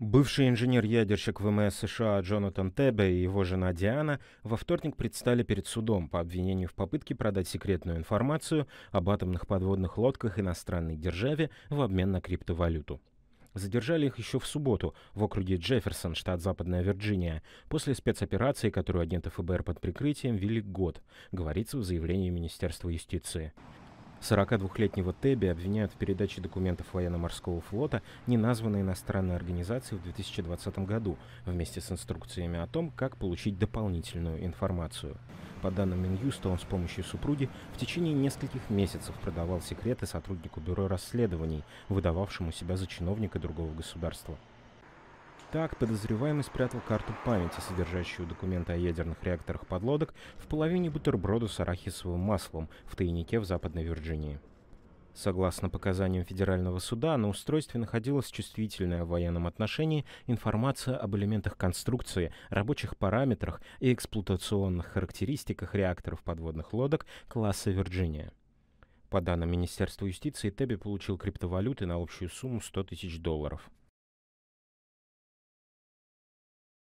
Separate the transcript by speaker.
Speaker 1: Бывший инженер-ядерщик ВМС США Джонатан Тебе и его жена Диана во вторник предстали перед судом по обвинению в попытке продать секретную информацию об атомных подводных лодках иностранной державе в обмен на криптовалюту. Задержали их еще в субботу в округе Джефферсон, штат Западная Вирджиния, после спецоперации, которую агенты ФБР под прикрытием вели год, говорится в заявлении Министерства юстиции. 42-летнего Теби обвиняют в передаче документов военно-морского флота неназванной иностранной организации в 2020 году вместе с инструкциями о том, как получить дополнительную информацию. По данным Минюста, он с помощью супруги в течение нескольких месяцев продавал секреты сотруднику бюро расследований, выдававшему себя за чиновника другого государства. Так, подозреваемый спрятал карту памяти, содержащую документы о ядерных реакторах подлодок, в половине бутерброда с арахисовым маслом в тайнике в Западной Вирджинии. Согласно показаниям Федерального суда, на устройстве находилась чувствительная в военном отношении информация об элементах конструкции, рабочих параметрах и эксплуатационных характеристиках реакторов подводных лодок класса «Вирджиния». По данным Министерства юстиции, Тебби получил криптовалюты на общую сумму 100 тысяч долларов.